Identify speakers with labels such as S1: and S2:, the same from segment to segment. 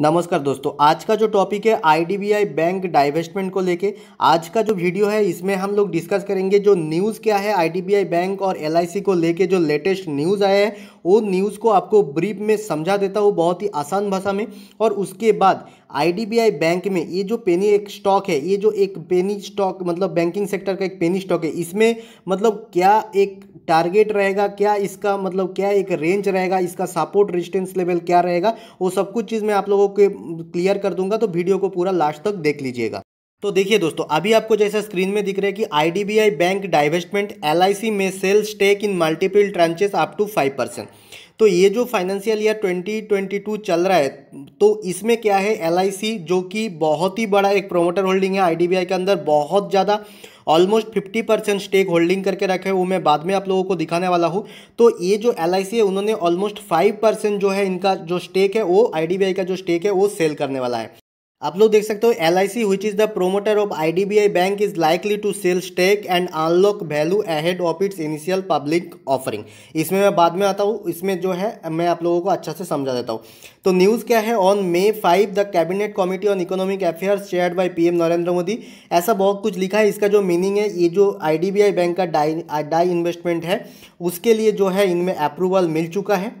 S1: नमस्कार दोस्तों आज का जो टॉपिक है आईडीबीआई बैंक डाइवेस्टमेंट को लेके आज का जो वीडियो है इसमें हम लोग डिस्कस करेंगे जो न्यूज़ क्या है आईडीबीआई बैंक और एलआईसी को लेके जो लेटेस्ट न्यूज़ आया है वो न्यूज़ को आपको ब्रीफ में समझा देता हूँ बहुत ही आसान भाषा में और उसके बाद आईडीबीआई बैंक में ये जो पेनी एक स्टॉक है ये जो एक पेनी स्टॉक मतलब बैंकिंग सेक्टर का एक पेनी स्टॉक है इसमें मतलब क्या एक टारगेट रहेगा क्या इसका मतलब क्या एक रेंज रहेगा इसका सपोर्ट रेजिस्टेंस लेवल क्या रहेगा वो सब कुछ चीज़ मैं आप लोगों के क्लियर कर दूंगा तो वीडियो को पूरा लास्ट तक देख लीजिएगा तो देखिए दोस्तों अभी आपको जैसा स्क्रीन में दिख रहा है कि आईडीबीआई बैंक डाइवेस्टमेंट एलआईसी में sell stake in multiple tranches up to five percent तो ये जो फाइनेंशियल ईयर 2022 चल रहा है तो इसमें क्या है एलआईसी जो कि बहुत ही बड़ा एक प्रोमोटर होल्डिंग है आईडीबीआई के अंदर बहुत ज़्यादा ऑलमोस्ट 50 परसेंट स्टेक होल्डिंग करके रखे वो मैं बाद में आप लोगों को दिखाने वाला हूँ तो ये जो एल है उन्होंने ऑलमोस्ट फाइव परसेंट जो है इनका जो स्टेक है वो आई का जो स्टेक है वो सेल करने वाला है आप लोग देख सकते हो L I C which is the promoter of I D B I bank is likely to sell stake and unlock value ahead of its initial public offering इसमें मैं बाद में आता हूँ इसमें जो है मैं आप लोगों को अच्छा से समझा देता हूँ तो न्यूज़ क्या है on May five the cabinet committee on economic affairs chair by P M Narendra Modi ऐसा बहुत कुछ लिखा है इसका जो मीनिंग है ये जो I D B I bank का डाई डाई इन्वेस्टमेंट है उसके लिए जो है इनमें अप्रूवल मिल चुका है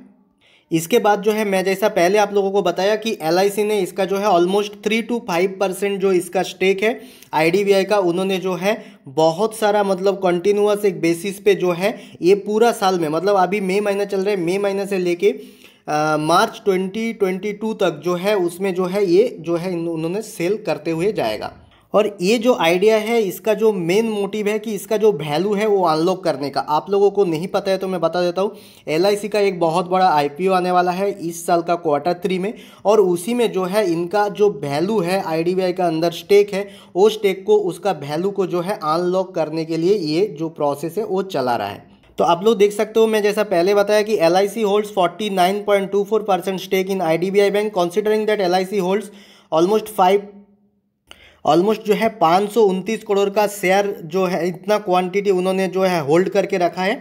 S1: इसके बाद जो है मैं जैसा पहले आप लोगों को बताया कि एल ने इसका जो है almost three to five percent जो इसका स्टेक है आई का उन्होंने जो है बहुत सारा मतलब कंटिन्यूस एक बेसिस पे जो है ये पूरा साल में मतलब अभी मई महीना चल रहा है मई महीना से लेके मार्च 2022 तक जो है उसमें जो है ये जो है उन्होंने सेल करते हुए जाएगा और ये जो आइडिया है इसका जो मेन मोटिव है कि इसका जो वैल्यू है वो अनलॉक करने का आप लोगों को नहीं पता है तो मैं बता देता हूँ एल का एक बहुत बड़ा आई आने वाला है इस साल का क्वार्टर थ्री में और उसी में जो है इनका जो वैल्यू है आई का अंदर स्टेक है वो स्टेक को उसका वैल्यू को जो है अनलॉक करने के लिए ये जो प्रोसेस है वो चला रहा है तो आप लोग देख सकते हो मैं जैसा पहले बताया कि L I C holds forty nine point two four percent stake in I D B I bank considering that L I C holds almost five almost जो है पाँच करोड़ का शेयर जो है इतना क्वांटिटी उन्होंने जो है होल्ड करके रखा है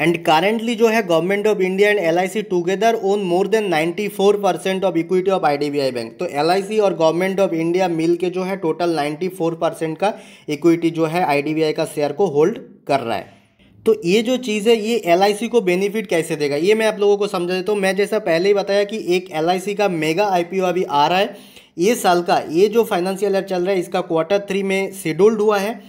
S1: एंड करेंटली जो है government of India and L together own more than 94 percent of equity of IDBI bank तो एल और गवर्नमेंट ऑफ इंडिया मिल के जो है टोटल 94 परसेंट का इक्विटी जो है आईडीबीआई का शेयर को होल्ड कर रहा है तो ये जो चीज़ है ये एल को बेनिफिट कैसे देगा ये मैं आप लोगों को समझा देता हूँ मैं जैसा पहले ही बताया कि एक एल का मेगा आई अभी आ रहा है ये साल का ये जो फाइनेंशियल ईयर चल रहा है इसका क्वार्टर थ्री में शेड्यूल्ड हुआ है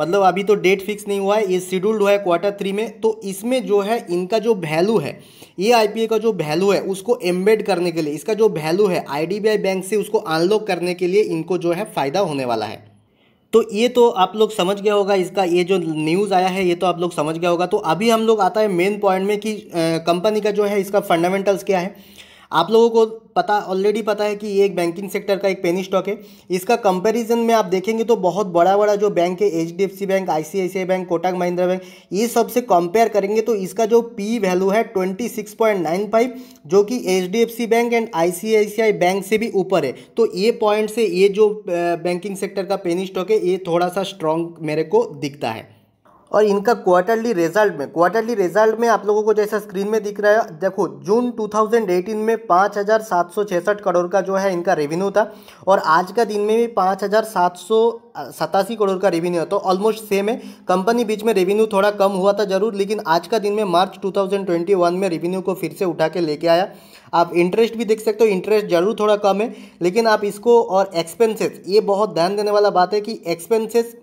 S1: मतलब अभी तो डेट फिक्स नहीं हुआ है ये शेड्यूल्ड हुआ है क्वार्टर थ्री में तो इसमें जो है इनका जो वैल्यू है ये आईपीए का जो वैल्यू है उसको एम्बेड करने के लिए इसका जो वैल्यू है आईडीबीआई बैंक से उसको अनलॉक करने के लिए इनको जो है फ़ायदा होने वाला है तो ये तो आप लोग समझ गया होगा इसका ये जो न्यूज़ आया है ये तो आप लोग समझ गया होगा तो अभी हम लोग आता है मेन पॉइंट में कि कंपनी का जो है इसका फंडामेंटल्स क्या है आप लोगों को पता ऑलरेडी पता है कि ये एक बैंकिंग सेक्टर का एक पेनी स्टॉक है इसका कंपैरिजन में आप देखेंगे तो बहुत बड़ा बड़ा जो बैंक है H D F C bank I bank Kotak Mahindra bank ये सब से कंपेयर करेंगे तो इसका जो पी वैल्यू है twenty six point nine five जो कि H D F C bank and I bank से भी ऊपर है तो ये पॉइंट से ये जो बैंकिंग सेक्टर का पेनी स्टॉक है ये थोड़ा सा स्ट्रॉन्ग मेरे को दिखता है और इनका क्वार्टरली रिजल्ट में क्वार्टरली रिजल्ट में आप लोगों को जैसा स्क्रीन में दिख रहा है देखो जून 2018 में पाँच हज़ार सात सौ करोड़ का जो है इनका रेवेन्यू था और आज का दिन में भी पाँच हज़ार सात सौ सतासी करोड़ का रेवेन्यू है तो ऑलमोस्ट सेम है कंपनी बीच में रेवेन्यू थोड़ा कम हुआ था जरूर लेकिन आज का दिन में मार्च 2021 में रेवेन्यू को फिर से उठा के लेके आया आप इंटरेस्ट भी देख सकते हो इंटरेस्ट जरूर थोड़ा कम है लेकिन आप इसको और एक्सपेंसेस ये बहुत ध्यान देने वाला बात है कि एक्सपेंसेस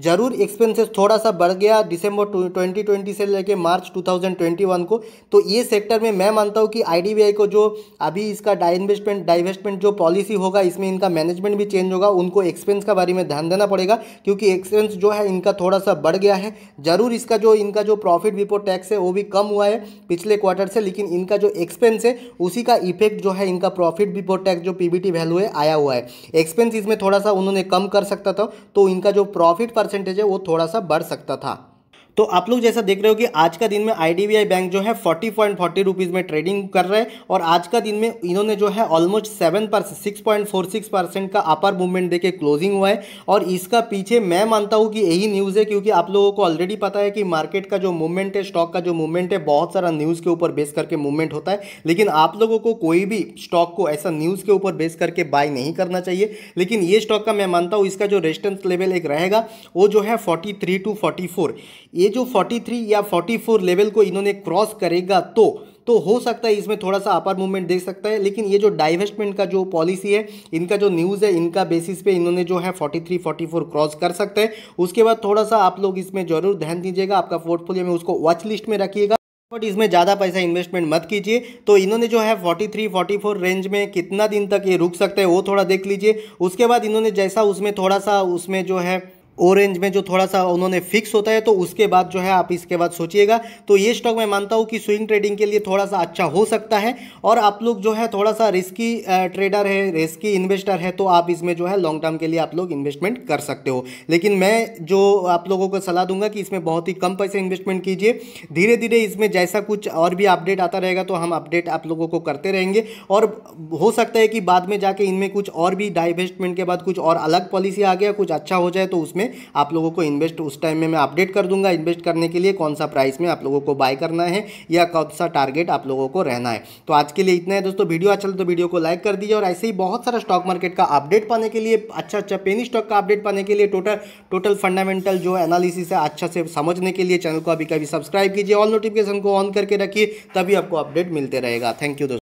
S1: जरूर एक्सपेंसेस थोड़ा सा बढ़ गया दिसंबर 2020 से लेके मार्च 2021 को तो ये सेक्टर में मैं मानता हूँ कि आईडीबीआई को जो अभी इसका डाइन्वेस्टमेंट डाइवेस्टमेंट जो पॉलिसी होगा इसमें इनका मैनेजमेंट भी चेंज होगा उनको एक्सपेंस का बारे में ध्यान देना पड़ेगा क्योंकि एक्सपेंस जो है इनका थोड़ा सा बढ़ गया है ज़रूर इसका जो इनका जो प्रॉफिट बिफोर टैक्स है वो भी कम हुआ है पिछले क्वार्टर से लेकिन इनका जो एक्सपेंस है उसी का इफेक्ट जो है इनका प्रॉफिट बिफोर टैक्स जो पीबीटी वैल्यू है आया हुआ है एक्सपेंस इसमें थोड़ा सा उन्होंने कम कर सकता था तो इनका जो प्रॉफिट परसेंटेज है वो थोड़ा सा बढ़ सकता था तो आप लोग जैसा देख रहे हो कि आज का दिन में आई बैंक जो है फोर्टी पॉइंट फोर्टी रुपीज़ में ट्रेडिंग कर रहे हैं और आज का दिन में इन्होंने जो है almost seven percent six point four six percent का अपर मूवमेंट देके क्लोजिंग हुआ है और इसका पीछे मैं मानता हूं कि यही न्यूज़ है क्योंकि आप लोगों को ऑलरेडी पता है कि मार्केट का जो मूवमेंट है स्टॉक का जो मूवमेंट है बहुत सारा न्यूज़ के ऊपर बेस करके मूवमेंट होता है लेकिन आप लोगों को कोई भी स्टॉक को ऐसा न्यूज़ के ऊपर बेस करके बाय नहीं करना चाहिए लेकिन ये स्टॉक का मैं मानता हूँ इसका जो रेजिस्टेंस लेवल एक रहेगा वो जो है forty three to forty four ये जो 43 या 44 लेवल को इन्होंने क्रॉस करेगा तो तो हो सकता है इसमें थोड़ा सा अपर मूवमेंट देख सकता है लेकिन ये जो डाइवेस्टमेंट का जो पॉलिसी है इनका जो न्यूज़ है इनका बेसिस पे इन्होंने जो है 43 44 क्रॉस कर सकते हैं उसके बाद थोड़ा सा आप लोग इसमें जरूर ध्यान दीजिएगा आपका पोर्टफोलियो में उसको वॉच लिस्ट में रखिएगा बट इसमें ज़्यादा पैसा इन्वेस्टमेंट मत कीजिए तो इन्होंने जो है 43 44 रेंज में कितना दिन तक ये रुक सकते हैं वो थोड़ा देख लीजिए उसके बाद इन्होंने जैसा उसमें थोड़ा सा उसमें जो है ऑरेंज में जो थोड़ा सा उन्होंने फिक्स होता है तो उसके बाद जो है आप इसके बाद सोचिएगा तो ये स्टॉक मैं मानता हूँ कि स्विंग ट्रेडिंग के लिए थोड़ा सा अच्छा हो सकता है और आप लोग जो है थोड़ा सा रिस्की ट्रेडर है रिस्की इन्वेस्टर है तो आप इसमें जो है लॉन्ग टर्म के लिए आप लोग इन्वेस्टमेंट कर सकते हो लेकिन मैं जो आप लोगों को सलाह दूंगा कि इसमें बहुत ही कम पैसे इन्वेस्टमेंट कीजिए धीरे धीरे इसमें जैसा कुछ और भी अपडेट आता रहेगा तो हम अपडेट आप लोगों को करते रहेंगे और हो सकता है कि बाद में जाके इनमें कुछ और भी डाइवेस्टमेंट के बाद कुछ और अलग पॉलिसी आ गया कुछ अच्छा हो जाए तो उसमें में आप लोगों को इन्वेस्ट उस टाइम में मैं अपडेट कर दूंगा इन्वेस्ट करने के लिए कौन सा प्राइस में आप लोगों को बाय करना है या कौन सा टारगेट आप लोगों को रहना है तो आज के लिए इतना है दोस्तों वीडियो अच्छा तो वीडियो को लाइक कर दीजिए और ऐसे ही बहुत सारा स्टॉक मार्केट का अपडेट पाने के लिए अच्छा अच्छा पेनी स्टॉक का अपडेट पाने के लिए टोटल टोटल फंडामेंटल जो एनालिसिस है अच्छा से समझने के लिए चैनल को अभी कभी सब्सक्राइब कीजिए ऑल नोटिफिकेशन को ऑन करके रखिए तभी आपको अपडेट मिलते रहेगा थैंक यू दोस्तों